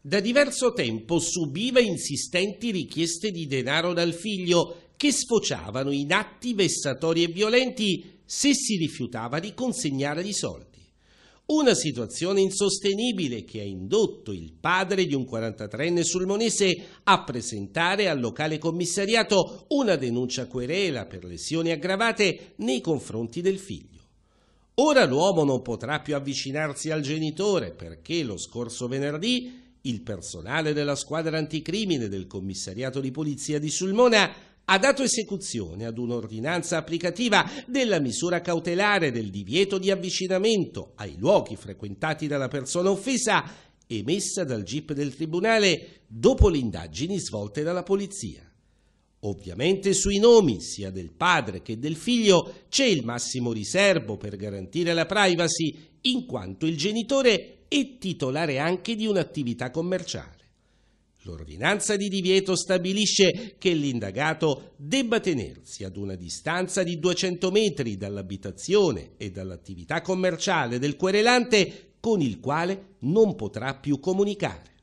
Da diverso tempo subiva insistenti richieste di denaro dal figlio che sfociavano in atti vessatori e violenti se si rifiutava di consegnare i soldi. Una situazione insostenibile che ha indotto il padre di un 43enne sulmonese a presentare al locale commissariato una denuncia querela per lesioni aggravate nei confronti del figlio. Ora l'uomo non potrà più avvicinarsi al genitore perché lo scorso venerdì il personale della squadra anticrimine del commissariato di polizia di Sulmona ha dato esecuzione ad un'ordinanza applicativa della misura cautelare del divieto di avvicinamento ai luoghi frequentati dalla persona offesa emessa dal GIP del Tribunale dopo le indagini svolte dalla polizia. Ovviamente sui nomi sia del padre che del figlio c'è il massimo riservo per garantire la privacy, in quanto il genitore e titolare anche di un'attività commerciale. L'ordinanza di divieto stabilisce che l'indagato debba tenersi ad una distanza di 200 metri dall'abitazione e dall'attività commerciale del querelante con il quale non potrà più comunicare.